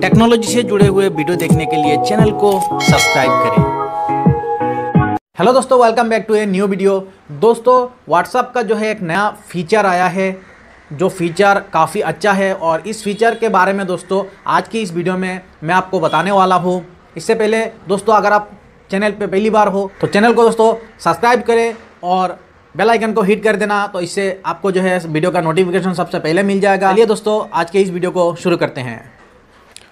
technology से जुड़े हुए वीडियो देखने के लिए चैनल को सब्सक्राइब करें हेलो दोस्तों welcome back to a new video दोस्तों व्हाट्सअप का जो है एक नया फीचर आया है जो फीचर काफ़ी अच्छा है और इस फीचर के बारे में दोस्तों आज की इस वीडियो में मैं आपको बताने वाला हूँ इससे पहले दोस्तों अगर आप चैनल पे पहली बार हो तो चैनल को दोस्तों सब्सक्राइब करें और बेल आइकन को हिट कर देना तो इससे आपको जो है वीडियो का नोटिफिकेशन सबसे पहले मिल जाएगा चलिए दोस्तों आज के इस वीडियो को शुरू करते हैं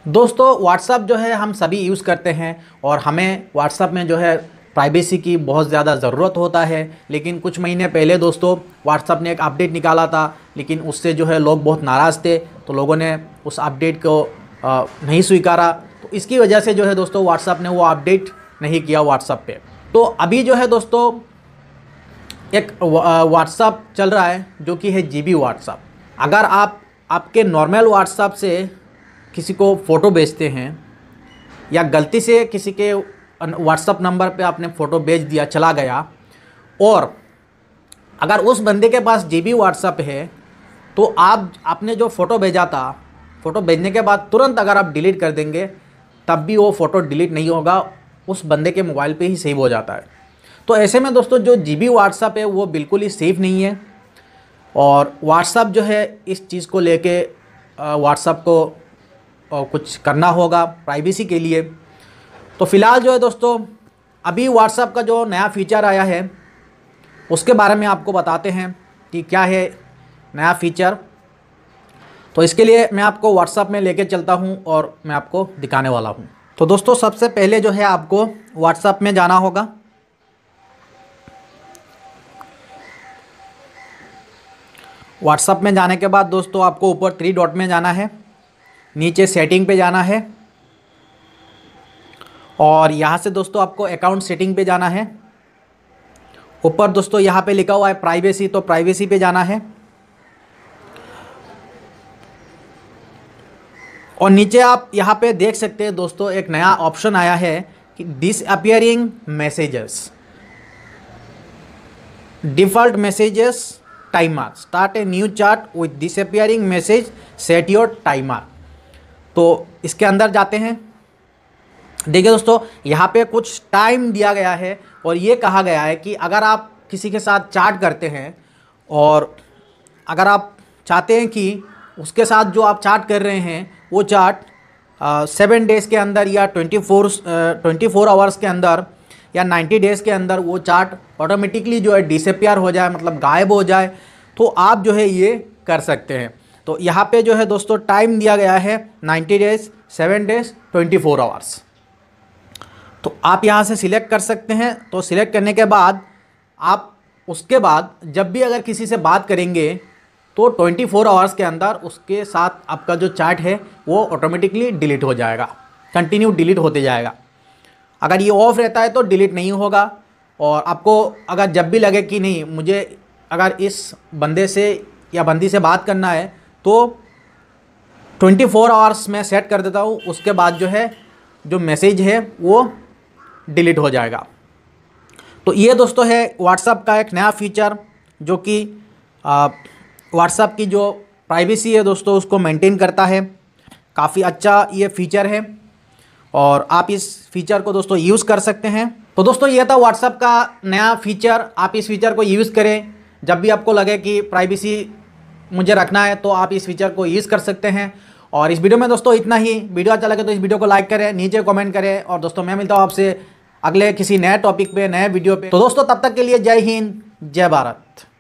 दोस्तों व्हाट्सअप जो है हम सभी यूज़ करते हैं और हमें व्हाट्सअप में जो है प्राइवेसी की बहुत ज़्यादा ज़रूरत होता है लेकिन कुछ महीने पहले दोस्तों व्हाट्सअप ने एक अपडेट निकाला था लेकिन उससे जो है लोग बहुत नाराज़ थे तो लोगों ने उस अपडेट को नहीं स्वीकारा तो इसकी वजह से जो है दोस्तों व्हाट्सअप ने वो अपडेट नहीं किया व्हाट्सअप पे तो अभी जो है दोस्तों एक व्हाट्सअप चल रहा है जो कि है जी बी व्हाट्सअप अगर आप आपके नॉर्मल व्हाट्सअप से किसी को फ़ोटो भेजते हैं या गलती से किसी के व्हाट्सअप नंबर पे आपने फ़ोटो भेज दिया चला गया और अगर उस बंदे के पास जी बी व्हाट्सअप है तो आप आपने जो फ़ोटो भेजा था फ़ोटो भेजने के बाद तुरंत अगर आप डिलीट कर देंगे तब भी वो फ़ोटो डिलीट नहीं होगा उस बंदे के मोबाइल पे ही सेव हो जाता है तो ऐसे में दोस्तों जो जी बी व्हाट्सअप है वो बिल्कुल ही सेफ़ नहीं है और व्हाट्सअप जो है इस चीज़ को लेके व्हाट्सअप को और कुछ करना होगा प्राइवेसी के लिए तो फ़िलहाल जो है दोस्तों अभी व्हाट्सअप का जो नया फीचर आया है उसके बारे में आपको बताते हैं कि क्या है नया फीचर तो इसके लिए मैं आपको व्हाट्सअप में लेके चलता हूँ और मैं आपको दिखाने वाला हूँ तो दोस्तों सबसे पहले जो है आपको व्हाट्सअप में जाना होगा व्हाट्सअप में जाने के बाद दोस्तों आपको ऊपर थ्री डॉट में जाना है नीचे सेटिंग पे जाना है और यहाँ से दोस्तों आपको अकाउंट सेटिंग पे जाना है ऊपर दोस्तों यहाँ पे लिखा हुआ है प्राइवेसी तो प्राइवेसी पे जाना है और नीचे आप यहाँ पे देख सकते हैं दोस्तों एक नया ऑप्शन आया है कि disappearing messages default messages timer start a new chat with disappearing message set your timer तो इसके अंदर जाते हैं देखिए दोस्तों यहाँ पे कुछ टाइम दिया गया है और ये कहा गया है कि अगर आप किसी के साथ चार्ट करते हैं और अगर आप चाहते हैं कि उसके साथ जो आप चार्ट कर रहे हैं वो चाट सेवन डेज़ के अंदर या twenty four twenty four hours के अंदर या नाइन्टी डेज़ के अंदर वो चार्ट ऑटोमेटिकली जो है डिसपेयर हो जाए मतलब गायब हो जाए तो आप जो है ये कर सकते हैं तो यहाँ पे जो है दोस्तों टाइम दिया गया है 90 days seven days 24 four hours तो आप यहाँ से सिलेक्ट कर सकते हैं तो सिलेक्ट करने के बाद आप उसके बाद जब भी अगर किसी से बात करेंगे तो 24 फोर आवर्स के अंदर उसके साथ आपका जो चार्ट है वो ऑटोमेटिकली डिलीट हो जाएगा कंटिन्यू डिलीट होते जाएगा अगर ये ऑफ रहता है तो डिलीट नहीं होगा और आपको अगर जब भी लगे कि नहीं मुझे अगर इस बंदे से या बंदी से बात करना है तो 24 फोर आवर्स में सेट कर देता हूँ उसके बाद जो है जो मैसेज है वो डिलीट हो जाएगा तो ये दोस्तों है व्हाट्सअप का एक नया फीचर जो कि व्हाट्सअप की जो प्राइवेसी है दोस्तों उसको मेंटेन करता है काफ़ी अच्छा ये फीचर है और आप इस फीचर को दोस्तों यूज़ कर सकते हैं तो दोस्तों ये था व्हाट्सअप का नया फीचर आप इस फीचर को यूज़ करें जब भी आपको लगे कि प्राइवेसी मुझे रखना है तो आप इस फीचर को यूज़ कर सकते हैं और इस वीडियो में दोस्तों इतना ही वीडियो अच्छा लगे तो इस वीडियो को लाइक करें नीचे कमेंट करें और दोस्तों मैं मिलता हूँ आपसे अगले किसी नए टॉपिक पे नए वीडियो पे तो दोस्तों तब तक के लिए जय हिंद जय भारत